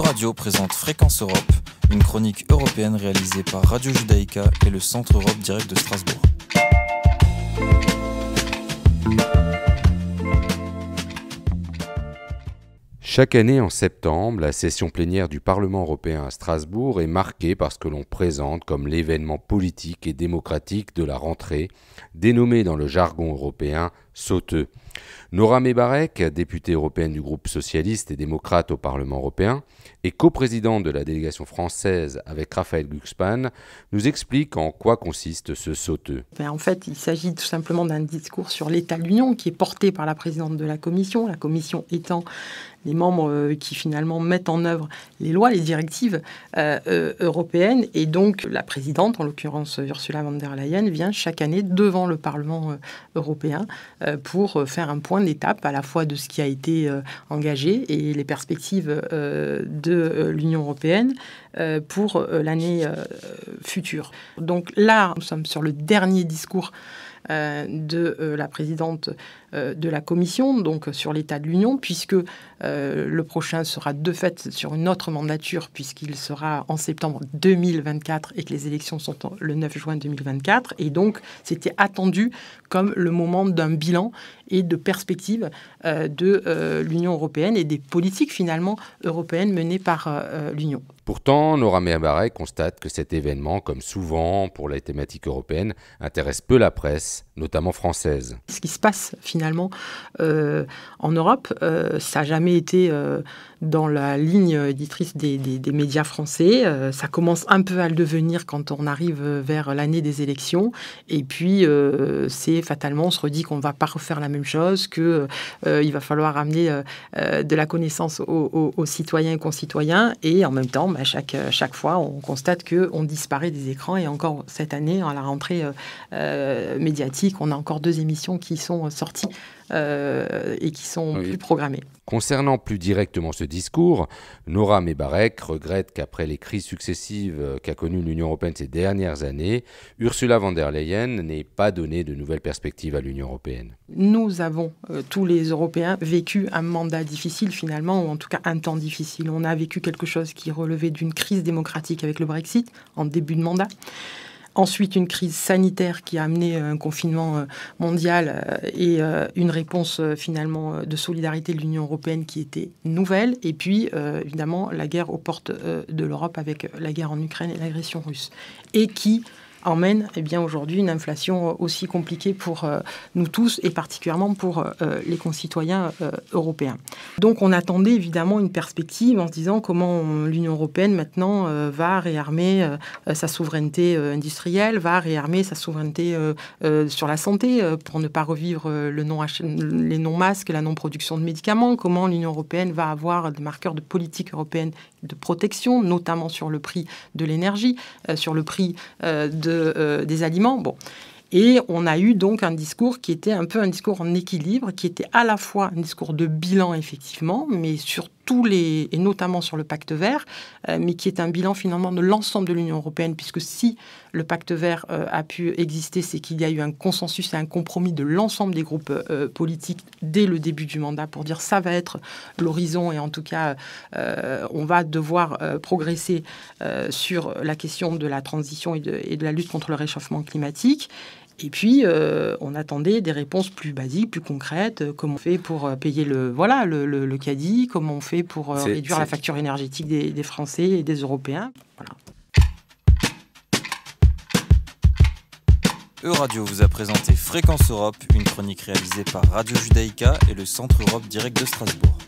Radio présente Fréquence Europe, une chronique européenne réalisée par Radio Judaïka et le Centre Europe Direct de Strasbourg. Chaque année en septembre, la session plénière du Parlement européen à Strasbourg est marquée par ce que l'on présente comme l'événement politique et démocratique de la rentrée, dénommé dans le jargon européen Sauteux. Nora Mebarek, députée européenne du groupe socialiste et démocrate au Parlement européen et coprésidente de la délégation française avec Raphaël Guxpan, nous explique en quoi consiste ce sauteux. Ben, en fait, il s'agit tout simplement d'un discours sur l'état de l'Union qui est porté par la présidente de la Commission, la Commission étant les membres euh, qui finalement mettent en œuvre les lois, les directives euh, euh, européennes. Et donc la présidente, en l'occurrence Ursula von der Leyen, vient chaque année devant le Parlement européen euh, pour euh, faire un point d'étape à la fois de ce qui a été euh, engagé et les perspectives de l'Union européenne euh, pour euh, l'année euh, future. Donc là, nous sommes sur le dernier discours de la présidente de la Commission, donc sur l'état de l'Union, puisque le prochain sera de fait sur une autre mandature, puisqu'il sera en septembre 2024 et que les élections sont le 9 juin 2024. Et donc, c'était attendu comme le moment d'un bilan et de perspective de l'Union européenne et des politiques finalement européennes menées par l'Union. Pourtant, Nora Mehabarak constate que cet événement, comme souvent pour les thématiques européennes, intéresse peu la presse, notamment française. Ce qui se passe finalement euh, en Europe, euh, ça n'a jamais été euh, dans la ligne éditrice des, médias français. Euh, ça commence un peu à le devenir quand on arrive vers l'année des élections. Et puis, euh, c'est fatalement, on se redit qu'on ne va pas refaire la même chose, qu'il euh, il va falloir amener de la connaissance aux, citoyens et concitoyens. Et en même temps, bah, chaque, chaque fois, on constate qu'on disparaît des écrans. Et encore cette année, à la rentrée médiatique, on a encore deux émissions qui sont sorties euh, et qui sont plus programmés. Concernant plus directement ce discours, Nora Mebarek regrette qu'après les crises successives qu'a connues l'Union européenne ces dernières années, Ursula von der Leyen n'ait pas donné de nouvelles perspectives à l'Union européenne. Nous avons, euh, tous les Européens, vécu un mandat difficile finalement, ou en tout cas un temps difficile. On a vécu quelque chose qui relevait d'une crise démocratique avec le Brexit en début de mandat. Ensuite, une crise sanitaire qui a amené euh, un confinement euh, mondial euh, et une réponse finalement de solidarité de l'Union européenne qui était nouvelle. Et puis, évidemment, la guerre aux portes de l'Europe avec la guerre en Ukraine et l'agression russe. Et qui emmène et eh bien aujourd'hui une inflation euh, aussi compliquée pour euh, nous tous et particulièrement pour euh, les concitoyens européens. Donc on attendait évidemment une perspective en se disant comment l'Union européenne maintenant va réarmer sa souveraineté industrielle, va réarmer sa souveraineté sur la santé pour ne pas revivre le non les non-masques, la non-production de médicaments, comment l'Union européenne va avoir des marqueurs de politique européenne de protection, notamment sur le prix de l'énergie, sur le prix de euh, euh, des aliments. Bon. Et on a eu donc un discours qui était un peu un discours en équilibre, qui était à la fois un discours de bilan, effectivement, mais surtout les, et notamment sur le pacte vert, euh, mais qui est un bilan finalement de l'ensemble de l'Union européenne, puisque si le pacte vert euh, a pu exister, c'est qu'il y a eu un consensus et un compromis de l'ensemble des groupes euh, politiques dès le début du mandat pour dire ça va être l'horizon et en tout cas on va devoir progresser sur la question de la transition et de la lutte contre le réchauffement climatique. Et puis, euh, on attendait des réponses plus basiques, plus concrètes. Euh, comment on fait pour euh, payer le, voilà, le, le, caddie Comment on fait pour réduire la facture énergétique des, Français et des Européens Voilà. E-Radio vous a présenté Fréquence Europe, une chronique réalisée par Radio Judaïka et le Centre Europe Direct de Strasbourg.